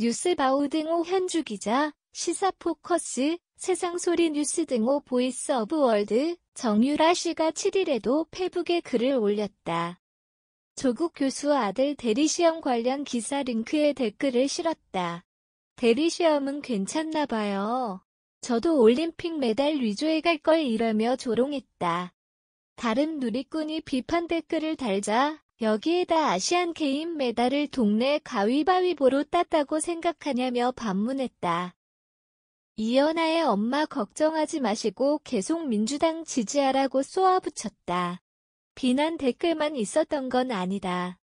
뉴스바우 등호 현주 기자, 시사포커스, 세상소리 뉴스 등호 보이스 오브 월드, 정유라 씨가 7일에도 페북에 글을 올렸다. 조국 교수 아들 대리시험 관련 기사 링크에 댓글을 실었다. 대리시험은 괜찮나 봐요. 저도 올림픽 메달 위조해 갈 걸 이러며 조롱했다. 다른 누리꾼이 비판 댓글을 달자 여기에다 아시안 게임 메달을 동네 가위바위보로 땄다고 생각하냐며 반문했다. 이연아의 엄마 걱정하지 마시고 계속 민주당 지지하라고 쏘아붙였다. 비난 댓글만 있었던 건 아니다.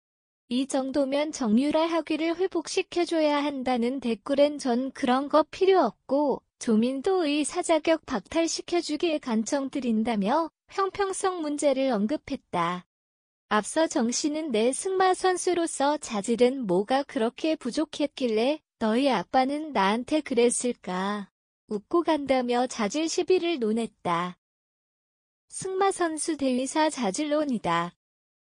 이 정도면 정유라 학위를 회복시켜줘야 한다는 댓글엔 전 그런 거 필요 없고 조민도의 사자격 박탈시켜주기에 간청드린다며 형평성 문제를 언급했다. 앞서 정씨는 내 승마 선수로서 자질은 뭐가 그렇게 부족했길래 너희 아빠는 나한테 그랬을까. 웃고 간다며 자질 시비를 논했다. 승마 선수 대리사 자질론이다.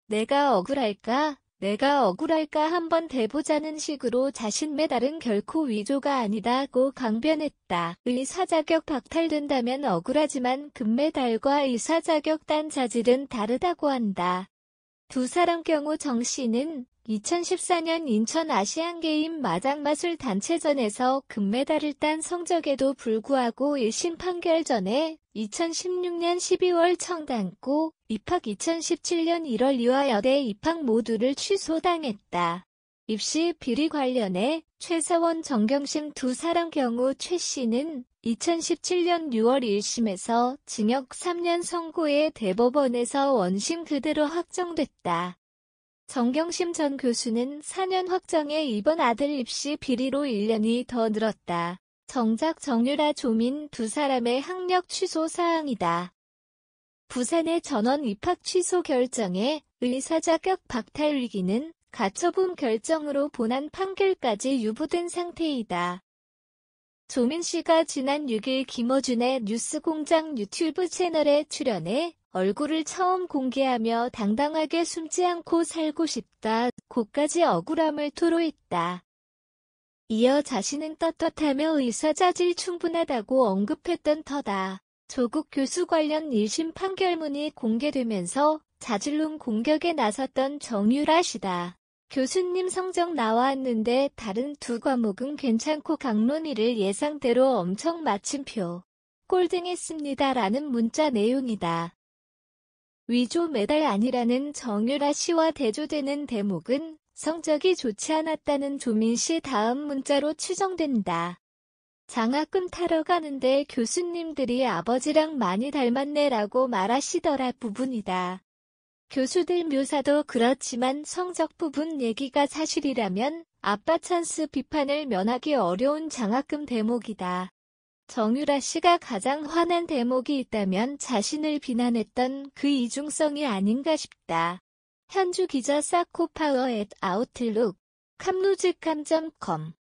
내가 억울할까? 내가 억울할까 한번 대보자는 식으로 자신 메달은 결코 위조가 아니다고 강변했다. 의사 자격 박탈된다면 억울하지만 금메달과 의사 자격 딴 자질은 다르다고 한다. 두 사람 경우 정 씨는 2014년 인천 아시안게임 마장마술단체전에서 금메달을 딴 성적에도 불구하고 1심 판결 전에 2016년 12월 청당고 입학 2017년 1월 이화 여대 입학 모두를 취소당했다. 입시 비리 관련해 최사원 정경심 두 사람 경우 최 씨는 2017년 6월 1심에서 징역 3년 선고에 대법원에서 원심 그대로 확정됐다. 정경심 전 교수는 4년 확정에 이번 아들 입시 비리로 1년이 더 늘었다. 정작 정유라 조민 두 사람의 학력 취소 사항이다. 부산의 전원 입학 취소 결정에 의사 자격 박탈 위기는 가처분 결정으로 본안 판결까지 유보된 상태이다. 조민 씨가 지난 6일 김어준의 뉴스공장 유튜브 채널에 출연해 얼굴을 처음 공개하며 당당하게 숨지 않고 살고 싶다. 고까지 억울함을 토로했다. 이어 자신은 떳떳하며 의사자질 충분하다고 언급했던 터다. 조국 교수 관련 1심 판결문이 공개되면서 자질론 공격에 나섰던 정유라 씨다. 교수님 성적 나왔는데 다른 두 과목은 괜찮고 강론이를 예상대로 엄청 마침표 꼴등했습니다라는 문자 내용이다. 위조 매달 아니라는 정유라 씨와 대조되는 대목은 성적이 좋지 않았다는 조민 씨 다음 문자로 추정된다. 장학금 타러 가는데 교수님들이 아버지랑 많이 닮았네라고 말하시더라 부분이다. 교수들 묘사도 그렇지만 성적 부분 얘기가 사실이라면 아빠 찬스 비판을 면하기 어려운 장학금 대목이다. 정유라 씨가 가장 화난 대목이 있다면 자신을 비난했던 그 이중성이 아닌가 싶다. 현주 기자 사코파워 앳 아웃룩 캄노즈 캄 c o m